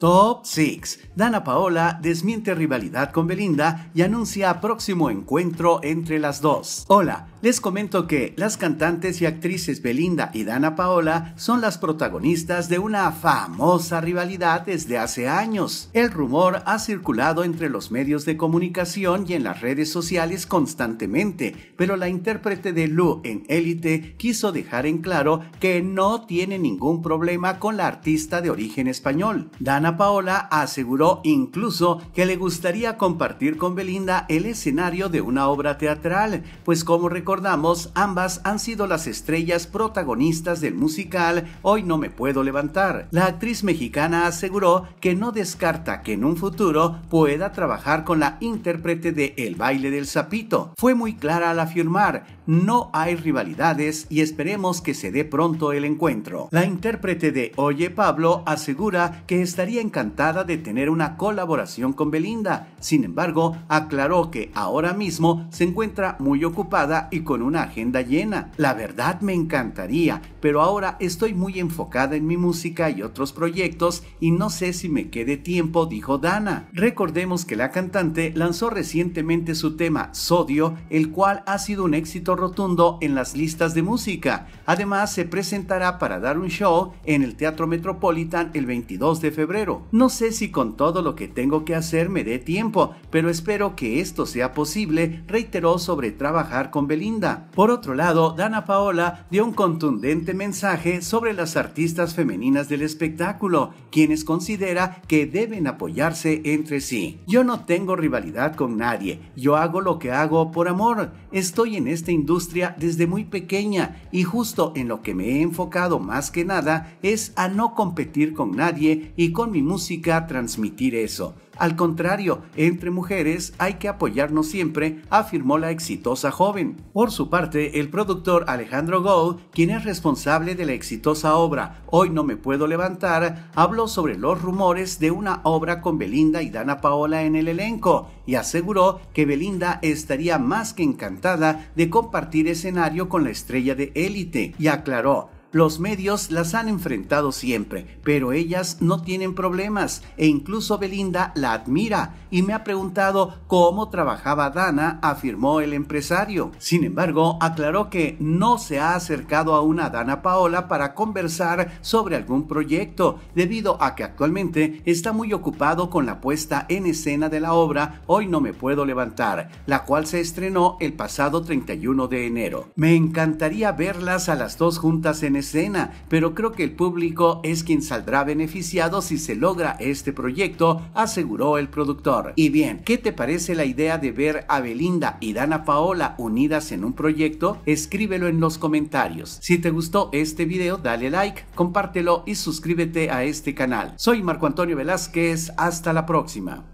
Top 6. Dana Paola desmiente rivalidad con Belinda y anuncia próximo encuentro entre las dos. Hola, les comento que las cantantes y actrices Belinda y Dana Paola son las protagonistas de una famosa rivalidad desde hace años. El rumor ha circulado entre los medios de comunicación y en las redes sociales constantemente, pero la intérprete de Lu en Élite quiso dejar en claro que no tiene ningún problema con la artista de origen español. Dana Paola aseguró incluso que le gustaría compartir con Belinda el escenario de una obra teatral, pues como recordamos, ambas han sido las estrellas protagonistas del musical Hoy no me puedo levantar. La actriz mexicana aseguró que no descarta que en un futuro pueda trabajar con la intérprete de El baile del sapito. Fue muy clara al afirmar, no hay rivalidades y esperemos que se dé pronto el encuentro. La intérprete de Oye Pablo asegura que estaría encantada de tener una colaboración con Belinda. Sin embargo, aclaró que ahora mismo se encuentra muy ocupada y con una agenda llena. La verdad me encantaría, pero ahora estoy muy enfocada en mi música y otros proyectos y no sé si me quede tiempo, dijo Dana. Recordemos que la cantante lanzó recientemente su tema Sodio, el cual ha sido un éxito rotundo en las listas de música. Además, se presentará para dar un show en el Teatro Metropolitan el 22 de febrero. No sé si con todo lo que tengo que hacer me dé tiempo, pero espero que esto sea posible, reiteró sobre trabajar con Belinda. Por otro lado, Dana Paola dio un contundente mensaje sobre las artistas femeninas del espectáculo, quienes considera que deben apoyarse entre sí. Yo no tengo rivalidad con nadie, yo hago lo que hago por amor, estoy en esta industria desde muy pequeña y justo en lo que me he enfocado más que nada es a no competir con nadie y con mi música transmitir eso. Al contrario, entre mujeres hay que apoyarnos siempre, afirmó la exitosa joven. Por su parte, el productor Alejandro Gold, quien es responsable de la exitosa obra Hoy no me puedo levantar, habló sobre los rumores de una obra con Belinda y Dana Paola en el elenco y aseguró que Belinda estaría más que encantada de compartir escenario con la estrella de élite y aclaró los medios las han enfrentado siempre, pero ellas no tienen problemas e incluso Belinda la admira y me ha preguntado cómo trabajaba Dana, afirmó el empresario. Sin embargo, aclaró que no se ha acercado a una Dana Paola para conversar sobre algún proyecto, debido a que actualmente está muy ocupado con la puesta en escena de la obra Hoy no me puedo levantar, la cual se estrenó el pasado 31 de enero. Me encantaría verlas a las dos juntas en escena, pero creo que el público es quien saldrá beneficiado si se logra este proyecto, aseguró el productor. Y bien, ¿qué te parece la idea de ver a Belinda y Dana Paola unidas en un proyecto? Escríbelo en los comentarios. Si te gustó este video, dale like, compártelo y suscríbete a este canal. Soy Marco Antonio Velázquez, hasta la próxima.